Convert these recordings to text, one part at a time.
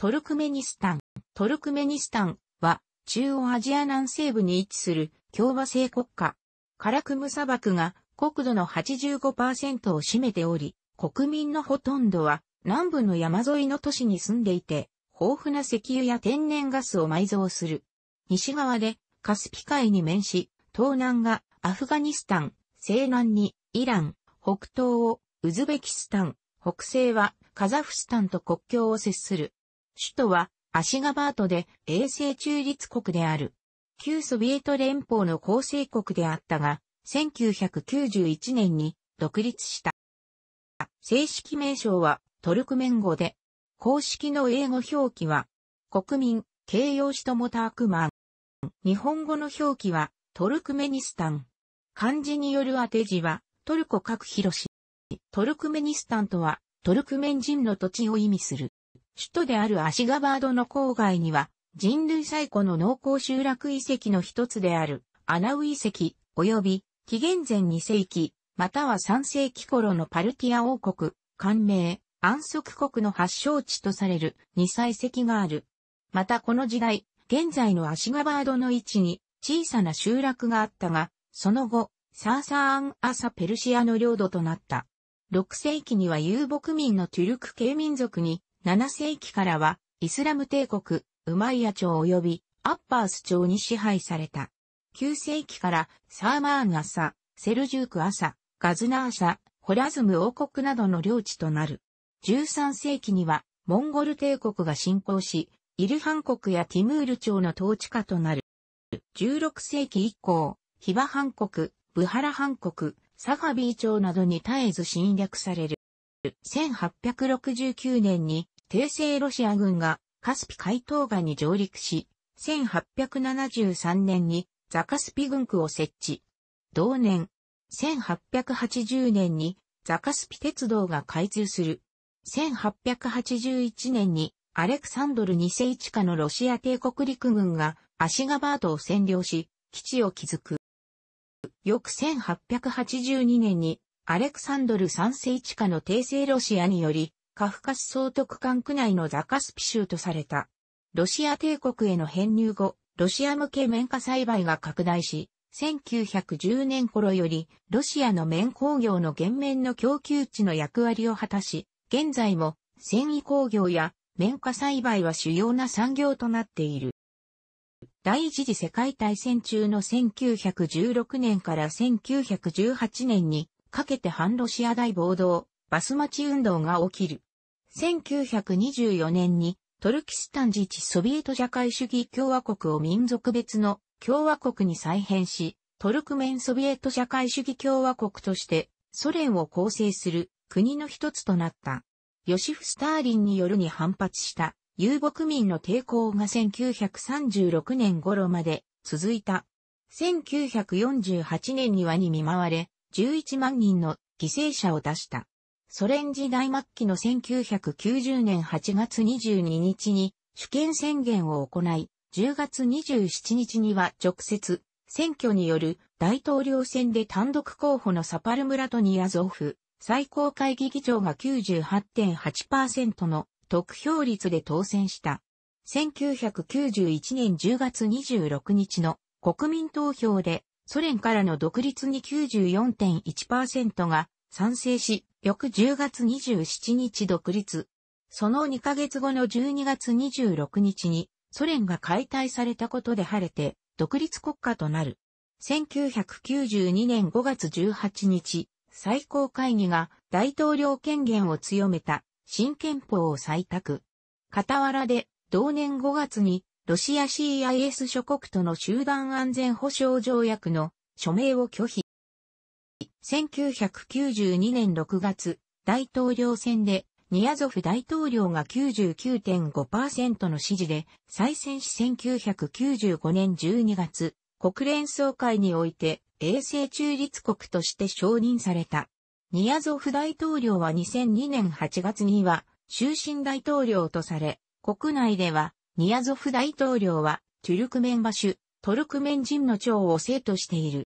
トルクメニスタン。トルクメニスタンは中央アジア南西部に位置する共和制国家。カラクム砂漠が国土の85%を占めており、国民のほとんどは南部の山沿いの都市に住んでいて、豊富な石油や天然ガスを埋蔵する。西側でカスピ海に面し、東南がアフガニスタン、西南にイラン、北東をウズベキスタン、北西はカザフスタンと国境を接する。首都はアシガバートで衛星中立国である。旧ソビエト連邦の構成国であったが、1991年に独立した。正式名称はトルクメン語で、公式の英語表記は国民形容詞ともタークマン。日本語の表記はトルクメニスタン。漢字による当て字はトルコ各広し。トルクメニスタンとはトルクメン人の土地を意味する。首都であるアシガバードの郊外には、人類最古の農耕集落遺跡の一つである、アナウ遺跡、及び、紀元前2世紀、または3世紀頃のパルティア王国、官名、安息国の発祥地とされる2歳石がある。またこの時代、現在のアシガバードの位置に小さな集落があったが、その後、サーサーアン・アサ・ペルシアの領土となった。6世紀には遊牧民のトゥルク系民族に7世紀からは、イスラム帝国、ウマイヤ朝及び、アッパース朝に支配された。9世紀から、サーマーン朝、セルジューク朝、ガズナー朝、ホラズム王国などの領地となる。13世紀には、モンゴル帝国が侵攻し、イルハン国やティムール朝の統治下となる。16世紀以降、ヒバハン国、ブハラハン国、サファビー朝などに絶えず侵略される。1869年に帝政ロシア軍がカスピ海東岸に上陸し、1873年にザカスピ軍区を設置。同年、1880年にザカスピ鉄道が開通する。1881年にアレクサンドル2世一下のロシア帝国陸軍がアシガバードを占領し、基地を築く。翌1882年にアレクサンドル三世地下の帝政ロシアにより、カフカス総督管区内のザカスピ州とされた。ロシア帝国への編入後、ロシア向け綿花栽培が拡大し、1910年頃より、ロシアの綿工業の減免の供給地の役割を果たし、現在も、繊維工業や綿花栽培は主要な産業となっている。第一次世界大戦中の1916年から1918年に、かけて反ロシア大暴動、バス待ち運動が起きる。1924年にトルキスタン自治ソビエト社会主義共和国を民族別の共和国に再編し、トルクメンソビエト社会主義共和国としてソ連を構成する国の一つとなった。ヨシフ・スターリンによるに反発した遊牧民の抵抗が1936年頃まで続いた。1948年にはに見舞われ、11万人の犠牲者を出した。ソ連時代末期の1990年8月22日に主権宣言を行い、10月27日には直接、選挙による大統領選で単独候補のサパルムラトニアゾフ、最高会議議長が98.8%の得票率で当選した。1991年10月26日の国民投票でソ連からの独立に94.1%が賛成し、翌10月27日独立。その2ヶ月後の12月26日に、ソ連が解体されたことで晴れて、独立国家となる。1992年5月18日、最高会議が大統領権限を強めた新憲法を採択。傍らで同年5月にロシア CIS 諸国との集団安全保障条約の署名を拒否。1992年6月、大統領選で、ニアゾフ大統領が99.5%の支持で再選し1995年12月、国連総会において衛星中立国として承認された。ニアゾフ大統領は2002年8月には終身大統領とされ、国内ではニアゾフ大統領は、トゥルクメンバシュ、トルクメン人の長を生としている。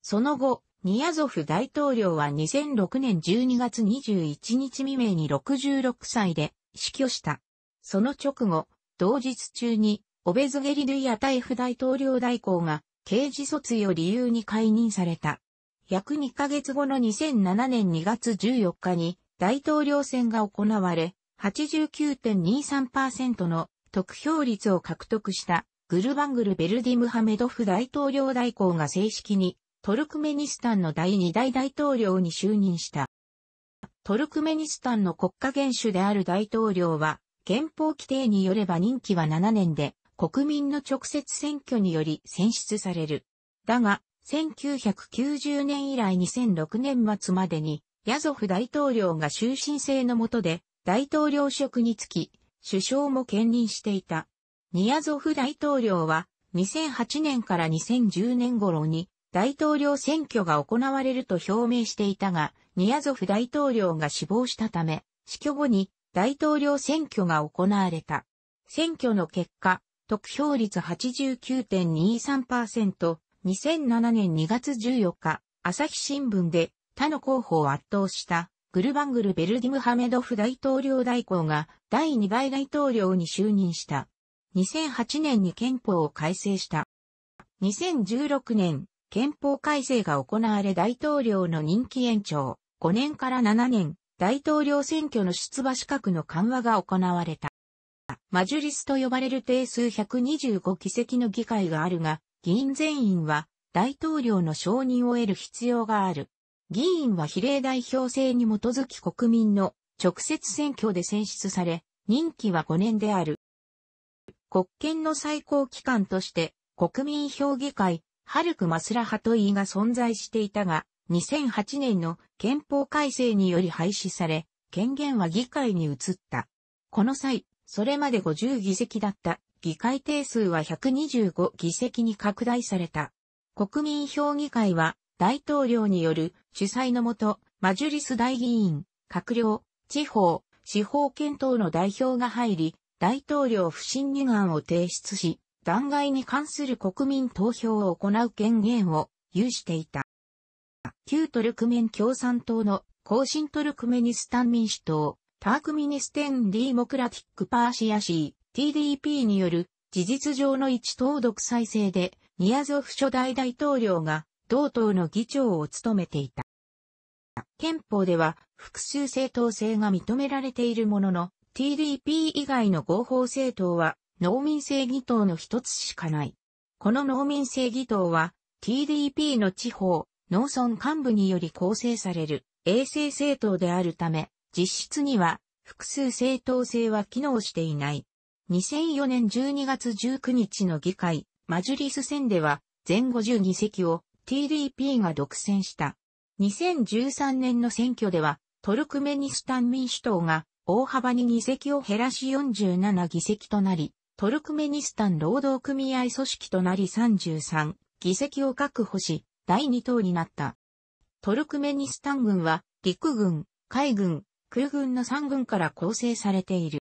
その後、ニアゾフ大統領は2006年12月21日未明に66歳で死去した。その直後、同日中に、オベズゲリドゥイアタイフ大統領代行が、刑事訴追を理由に解任された。約2ヶ月後の2007年2月14日に、大統領選が行われ、89.23%の得票率を獲得したグルバングル・ベルディムハメドフ大統領代行が正式にトルクメニスタンの第2代大統領に就任した。トルクメニスタンの国家元首である大統領は、憲法規定によれば任期は7年で、国民の直接選挙により選出される。だが、1990年以来2006年末までに、ヤゾフ大統領が終身制の下で、大統領職につき、首相も兼任していた。ニアゾフ大統領は、2008年から2010年頃に、大統領選挙が行われると表明していたが、ニアゾフ大統領が死亡したため、死去後に大統領選挙が行われた。選挙の結果、得票率89.23%、2007年2月14日、朝日新聞で他の候補を圧倒したグルバングル・ベルディムハメドフ大統領代行が第2代大統領に就任した。2008年に憲法を改正した。2016年、憲法改正が行われ大統領の任期延長、5年から7年、大統領選挙の出馬資格の緩和が行われた。マジュリスと呼ばれる定数125議席の議会があるが、議員全員は大統領の承認を得る必要がある。議員は比例代表制に基づき国民の直接選挙で選出され、任期は5年である。国権の最高機関として国民評議会、ハルク・マスラハトイが存在していたが、2008年の憲法改正により廃止され、権限は議会に移った。この際、それまで50議席だった議会定数は125議席に拡大された。国民評議会は大統領による主催のもと、マジュリス大議員、閣僚、地方、司法検討の代表が入り、大統領不信任案を提出し、弾劾に関する国民投票を行う権限を有していた。旧トルクメン共産党の後進トルクメニスタン民主党、タークミニステンディーモクラティックパーシアシー、TDP による事実上の一党独裁制で、ニアゾフ初代大統領が同党の議長を務めていた。憲法では複数政党制が認められているものの、TDP 以外の合法政党は農民政議党の一つしかない。この農民政議党は TDP の地方、農村幹部により構成される衛生政党であるため、実質には複数政党制は機能していない。2004年12月19日の議会、マジュリス選では全52席を TDP が独占した。2013年の選挙では、トルクメニスタン民主党が大幅に議席を減らし47議席となり、トルクメニスタン労働組合組織となり33議席を確保し、第2党になった。トルクメニスタン軍は陸軍、海軍、空軍の3軍から構成されている。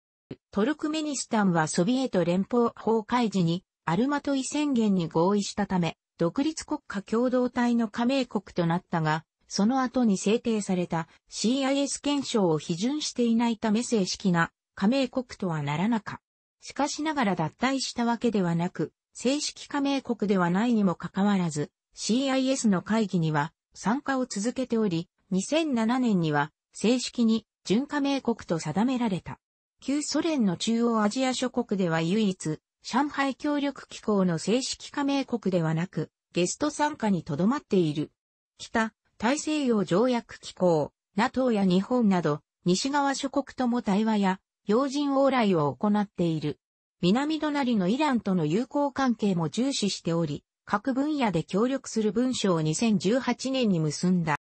トルクメニスタンはソビエト連邦崩壊時にアルマトイ宣言に合意したため、独立国家共同体の加盟国となったが、その後に制定された CIS 憲章を批准していないため正式な加盟国とはならなか。しかしながら脱退したわけではなく、正式加盟国ではないにもかかわらず、CIS の会議には参加を続けており、2007年には正式に準加盟国と定められた。旧ソ連の中央アジア諸国では唯一、上海協力機構の正式加盟国ではなく、ゲスト参加にとどまっている。北、大西洋条約機構、NATO や日本など、西側諸国とも対話や、要人往来を行っている。南隣のイランとの友好関係も重視しており、各分野で協力する文書を2018年に結んだ。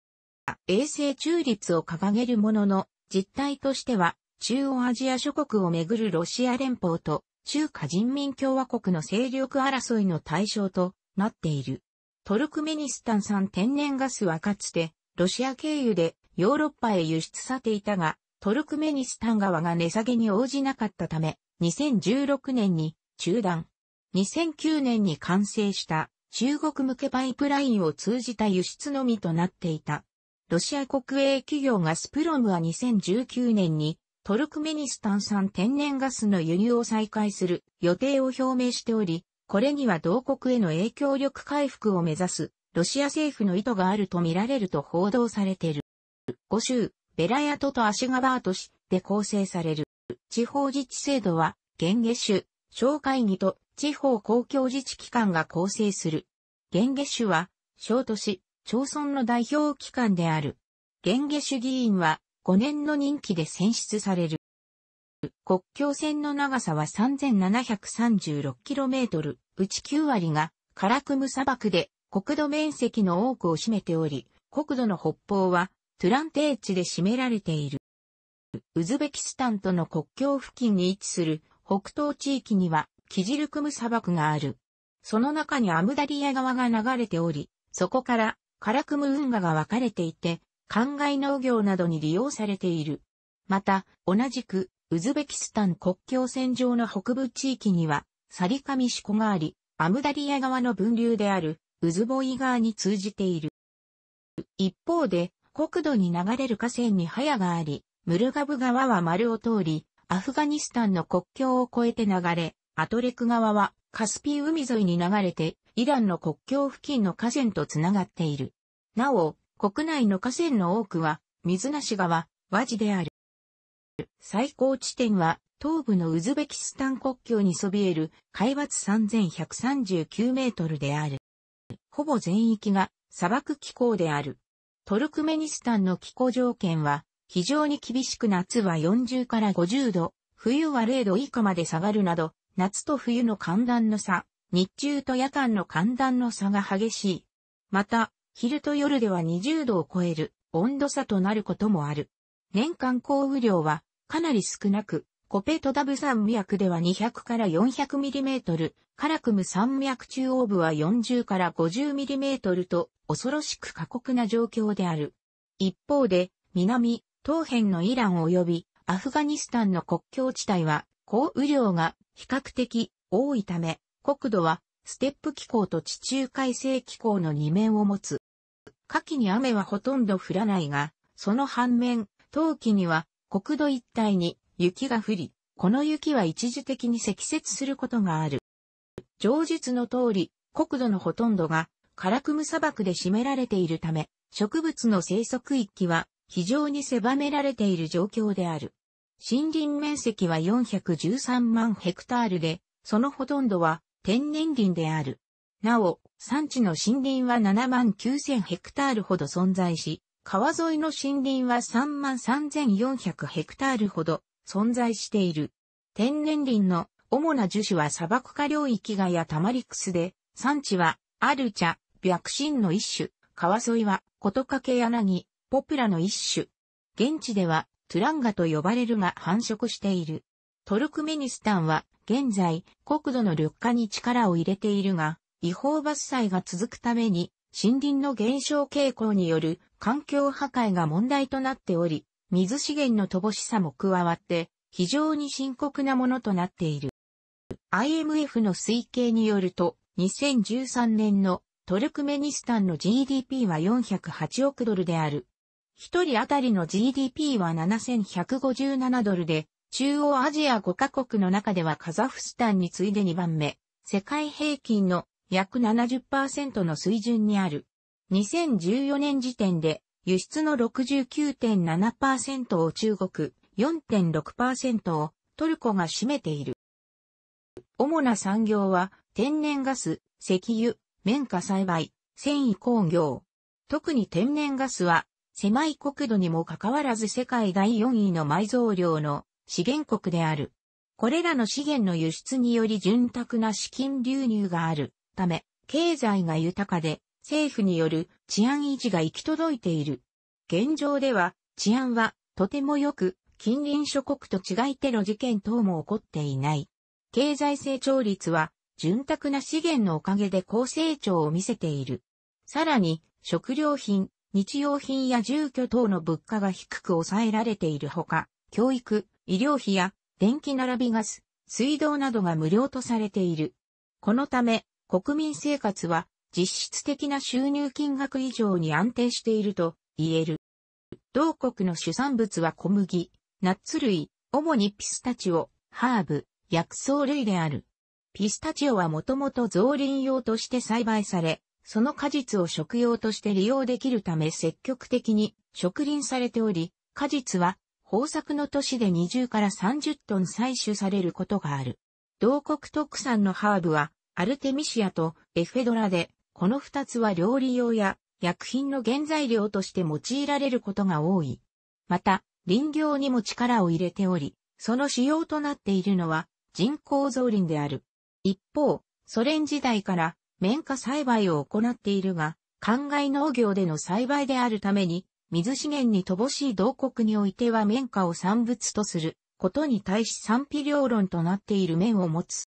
衛星中立を掲げるものの、実態としては、中央アジア諸国をめぐるロシア連邦と中華人民共和国の勢力争いの対象となっている。トルクメニスタン産天然ガスはかつて、ロシア経由でヨーロッパへ輸出されていたが、トルクメニスタン側が値下げに応じなかったため、2016年に中断。2009年に完成した中国向けパイプラインを通じた輸出のみとなっていた。ロシア国営企業ガスプロムは2019年にトルクメニスタン産天然ガスの輸入を再開する予定を表明しており、これには同国への影響力回復を目指すロシア政府の意図があると見られると報道されている。5州、ベラヤトとアシガバート市で構成される。地方自治制度は、ン下州、小会議と地方公共自治機関が構成する。ン下州は、小都市、町村の代表機関である。ン下主議員は、5年の任期で選出される。国境線の長さは 3736km、うち9割がカラクム砂漠で国土面積の多くを占めており、国土の北方はトゥランテーチで占められている。ウズベキスタンとの国境付近に位置する北東地域にはキジルクム砂漠がある。その中にアムダリア川が流れており、そこからカラクム運河が分かれていて、灌漑農業などに利用されている。また、同じく、ウズベキスタン国境線上の北部地域には、サリカミシコがあり、アムダリア川の分流である、ウズボイ川に通じている。一方で、国土に流れる河川に早があり、ムルガブ川は丸を通り、アフガニスタンの国境を越えて流れ、アトレク川はカスピ海沿いに流れて、イランの国境付近の河川とつながっている。なお、国内の河川の多くは、水無川、和地である。最高地点は、東部のウズベキスタン国境にそびえる、海抜3139メートルである。ほぼ全域が砂漠気候である。トルクメニスタンの気候条件は、非常に厳しく夏は40から50度、冬は0度以下まで下がるなど、夏と冬の寒暖の差、日中と夜間の寒暖の差が激しい。また、昼と夜では20度を超える温度差となることもある。年間降雨量はかなり少なく、コペトダブ山脈では200から400ミリメートル、カラクム山脈中央部は40から50ミリメートルと恐ろしく過酷な状況である。一方で、南、東辺のイラン及びアフガニスタンの国境地帯は降雨量が比較的多いため、国土はステップ気候と地中海性気候の二面を持つ。夏季に雨はほとんど降らないが、その反面、冬季には国土一帯に雪が降り、この雪は一時的に積雪することがある。上述の通り、国土のほとんどがカラクム砂漠で占められているため、植物の生息域は非常に狭められている状況である。森林面積は413万ヘクタールで、そのほとんどは天然林である。なお、産地の森林は7万9000ヘクタールほど存在し、川沿いの森林は3万3400ヘクタールほど存在している。天然林の主な樹種は砂漠化領域ガやタマリクスで、産地はアルチャ、白芯の一種、川沿いはカケヤナ柳、ポプラの一種。現地ではトゥランガと呼ばれるが繁殖している。トルクメニスタンは現在、国土の緑化に力を入れているが、違法伐採が続くために、森林の減少傾向による環境破壊が問題となっており、水資源の乏しさも加わって、非常に深刻なものとなっている。IMF の推計によると、2013年のトルクメニスタンの GDP は408億ドルである。一人当たりの GDP は7157ドルで、中央アジア5カ国の中ではカザフスタンに次いで2番目、世界平均の約70%の水準にある。2014年時点で輸出の69.7%を中国、4.6%をトルコが占めている。主な産業は天然ガス、石油、綿花栽培、繊維工業。特に天然ガスは狭い国土にもかかわらず世界第4位の埋蔵量の資源国である。これらの資源の輸出により潤沢な資金流入があるため、経済が豊かで、政府による治安維持が行き届いている。現状では、治安はとても良く、近隣諸国と違いテロ事件等も起こっていない。経済成長率は、潤沢な資源のおかげで高成長を見せている。さらに、食料品、日用品や住居等の物価が低く抑えられているほか、教育、医療費や電気並びガス、水道などが無料とされている。このため、国民生活は実質的な収入金額以上に安定していると言える。同国の主産物は小麦、ナッツ類、主にピスタチオ、ハーブ、薬草類である。ピスタチオはもともと増林用として栽培され、その果実を食用として利用できるため積極的に植林されており、果実は豊作の年で20から30トン採取されることがある。同国特産のハーブは、アルテミシアとエフェドラで、この二つは料理用や薬品の原材料として用いられることが多い。また、林業にも力を入れており、その主要となっているのは人工造林である。一方、ソ連時代から綿花栽培を行っているが、灌漑農業での栽培であるために、水資源に乏しい同国においては綿花を産物とすることに対し賛否両論となっている面を持つ。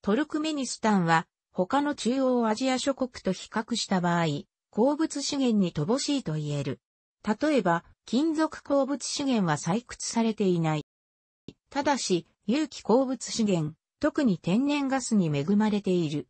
トルクメニスタンは他の中央アジア諸国と比較した場合、鉱物資源に乏しいと言える。例えば、金属鉱物資源は採掘されていない。ただし、有機鉱物資源、特に天然ガスに恵まれている。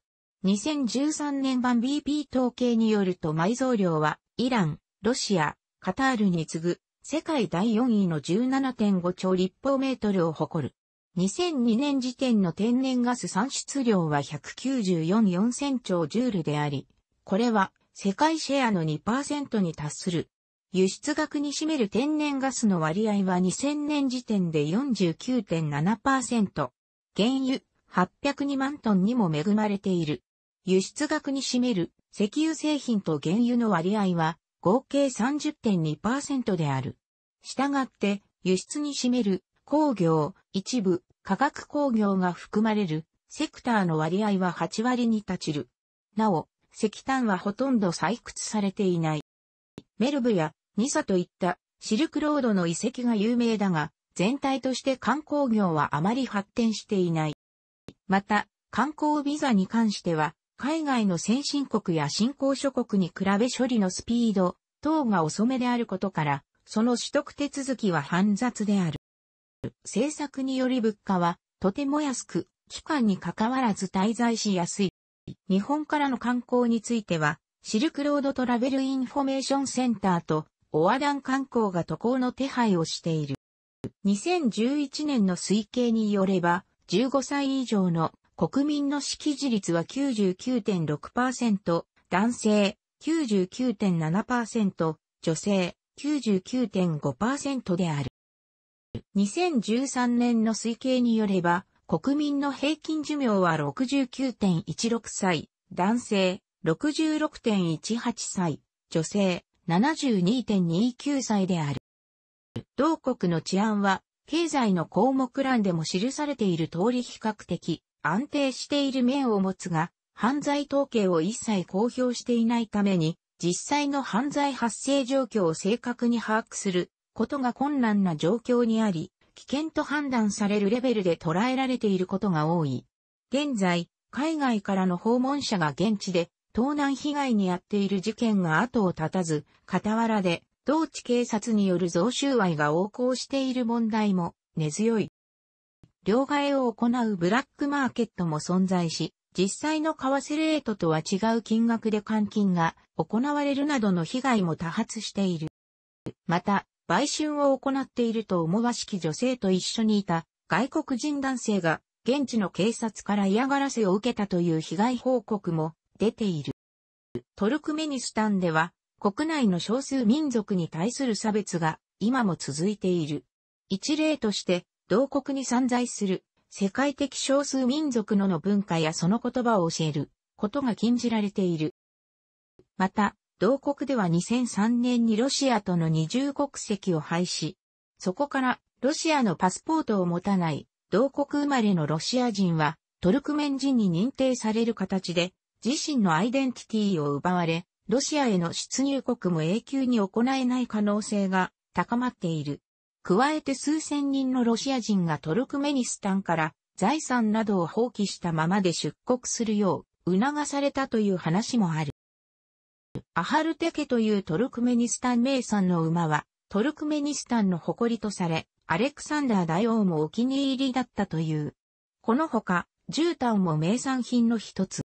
2013年版 BP 統計によると埋蔵量は、イラン、ロシア、カタールに次ぐ世界第4位の17.5兆立方メートルを誇る。2002年時点の天然ガス産出量は1944000兆ジュールであり、これは世界シェアの2%に達する。輸出額に占める天然ガスの割合は2000年時点で49.7%。原油802万トンにも恵まれている。輸出額に占める石油製品と原油の割合は合計30.2%である。したがって、輸出に占める工業、一部、化学工業が含まれるセクターの割合は8割に達る。なお、石炭はほとんど採掘されていない。メルブやニサといったシルクロードの遺跡が有名だが、全体として観光業はあまり発展していない。また、観光ビザに関しては、海外の先進国や新興諸国に比べ処理のスピード、等が遅めであることから、その取得手続きは煩雑である。政策により物価はとても安く、期間にかかわらず滞在しやすい。日本からの観光については、シルクロードトラベルインフォメーションセンターと、オ和ダン観光が渡航の手配をしている。2011年の推計によれば、15歳以上の国民の識字率は99.6%、男性、99.7%、女性99.5%である。2013年の推計によれば、国民の平均寿命は69.16歳、男性66.18歳、女性72.29歳である。同国の治安は、経済の項目欄でも記されている通り比較的安定している面を持つが、犯罪統計を一切公表していないために、実際の犯罪発生状況を正確に把握することが困難な状況にあり、危険と判断されるレベルで捉えられていることが多い。現在、海外からの訪問者が現地で盗難被害に遭っている事件が後を絶たず、傍らで同地警察による増収賄が横行している問題も根強い。両替を行うブラックマーケットも存在し、実際の為替レートとは違う金額で換金が行われるなどの被害も多発している。また、売春を行っていると思わしき女性と一緒にいた外国人男性が現地の警察から嫌がらせを受けたという被害報告も出ている。トルクメニスタンでは国内の少数民族に対する差別が今も続いている。一例として同国に散在する世界的少数民族のの文化やその言葉を教えることが禁じられている。また、同国では2003年にロシアとの二重国籍を廃止。そこからロシアのパスポートを持たない同国生まれのロシア人はトルクメン人に認定される形で自身のアイデンティティを奪われ、ロシアへの出入国も永久に行えない可能性が高まっている。加えて数千人のロシア人がトルクメニスタンから財産などを放棄したままで出国するよう促されたという話もある。アハルテケというトルクメニスタン名産の馬はトルクメニスタンの誇りとされ、アレクサンダー大王もお気に入りだったという。このほか、絨毯も名産品の一つ。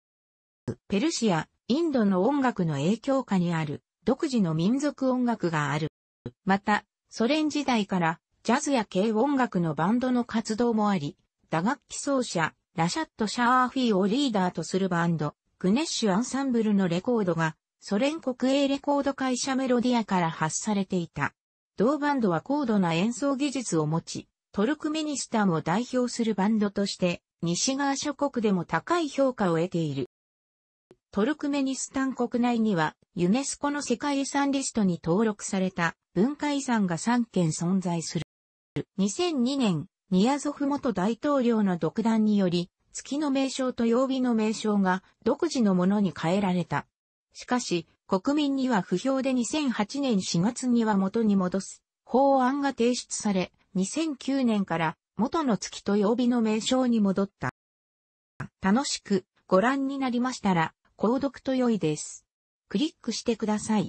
ペルシア、インドの音楽の影響下にある独自の民族音楽がある。また、ソ連時代からジャズや軽音楽のバンドの活動もあり、打楽器奏者、ラシャット・シャーフィーをリーダーとするバンド、グネッシュ・アンサンブルのレコードが、ソ連国営レコード会社メロディアから発されていた。同バンドは高度な演奏技術を持ち、トルクメニスタンを代表するバンドとして、西側諸国でも高い評価を得ている。トルクメニスタン国内には、ユネスコの世界遺産リストに登録された文化遺産が3件存在する。2002年、ニアゾフ元大統領の独断により、月の名称と曜日の名称が独自のものに変えられた。しかし、国民には不評で2008年4月には元に戻す法案が提出され、2009年から元の月と曜日の名称に戻った。楽しくご覧になりましたら、購読と良いです。クリックしてください。